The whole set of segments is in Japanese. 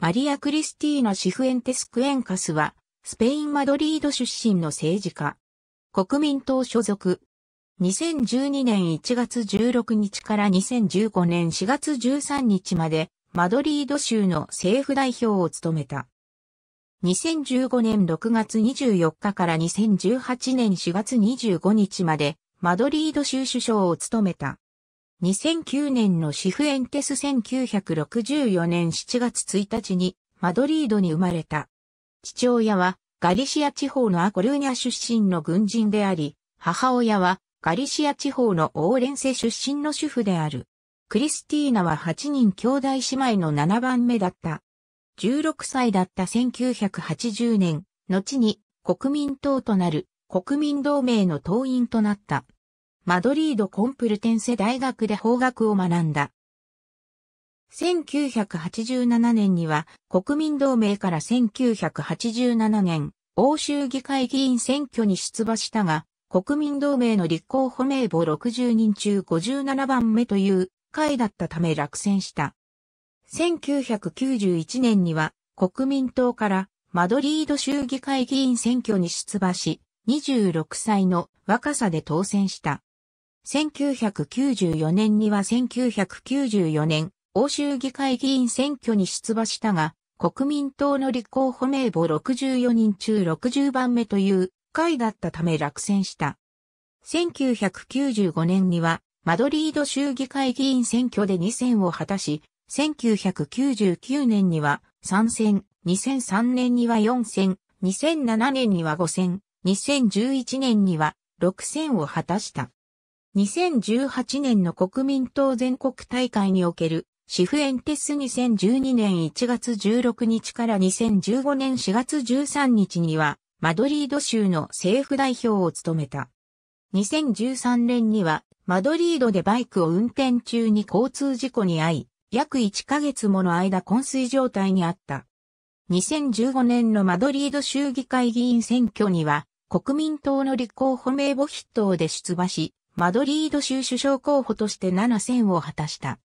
マリア・クリスティーナ・シフエンテス・クエンカスは、スペイン・マドリード出身の政治家。国民党所属。2012年1月16日から2015年4月13日まで、マドリード州の政府代表を務めた。2015年6月24日から2018年4月25日まで、マドリード州首相を務めた。2009年のシフエンテス1964年7月1日にマドリードに生まれた。父親はガリシア地方のアコルーニャ出身の軍人であり、母親はガリシア地方のオーレンセ出身の主婦である。クリスティーナは8人兄弟姉妹の7番目だった。16歳だった1980年、後に国民党となる国民同盟の党員となった。マドリードコンプルテンセ大学で法学を学んだ。1987年には国民同盟から1987年欧州議会議員選挙に出馬したが国民同盟の立候補名簿60人中57番目という回だったため落選した。1991年には国民党からマドリード州議会議員選挙に出馬し、26歳の若さで当選した。1994年には1994年、欧州議会議員選挙に出馬したが、国民党の立候補名簿64人中60番目という回だったため落選した。1995年には、マドリード州議会議員選挙で2選を果たし、1999年には3選、2003年には4選、2007年には5選、2011年には6選を果たした。2018年の国民党全国大会におけるシフエンテス2012年1月16日から2015年4月13日にはマドリード州の政府代表を務めた。2013年にはマドリードでバイクを運転中に交通事故に遭い、約1ヶ月もの間昏睡状態にあった。2015年のマドリード州議会議員選挙には、国民党の立候補名簿筆頭で出馬し、マドリード州首相候補として7選を果たした。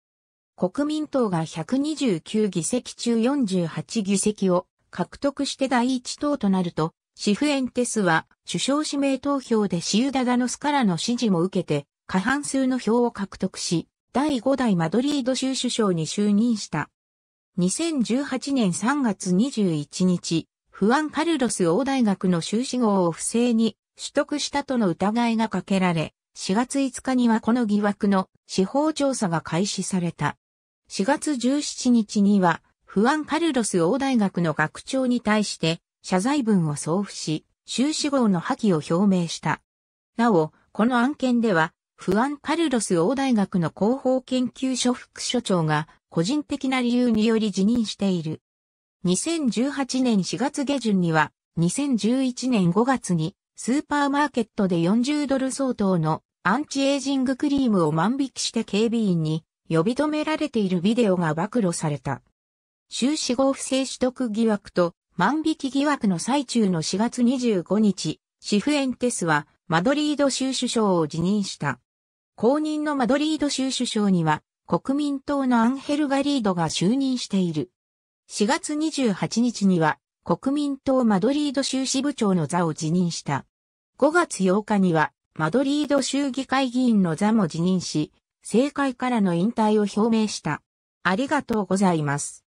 国民党が129議席中48議席を獲得して第一党となると、シフエンテスは首相指名投票でシウダダノスからの支持も受けて過半数の票を獲得し、第5代マドリード州首相に就任した。2018年3月21日、フアン・カルロス王大学の修士号を不正に取得したとの疑いがかけられ、4月5日にはこの疑惑の司法調査が開始された。4月17日には、不安カルロス王大学の学長に対して謝罪文を送付し、修士号の破棄を表明した。なお、この案件では、不安カルロス王大学の広報研究所副所長が個人的な理由により辞任している。2018年4月下旬には、2011年5月にスーパーマーケットで40ドル相当のアンチエイジングクリームを万引きして警備員に呼び止められているビデオが暴露された。収支号不正取得疑惑と万引き疑惑の最中の4月25日、シフエンテスはマドリード州首相を辞任した。後任のマドリード州首相には国民党のアンヘル・ガリードが就任している。4月28日には国民党マドリード州支部長の座を辞任した。5月8日には、マドリード州議会議員の座も辞任し、政界からの引退を表明した。ありがとうございます。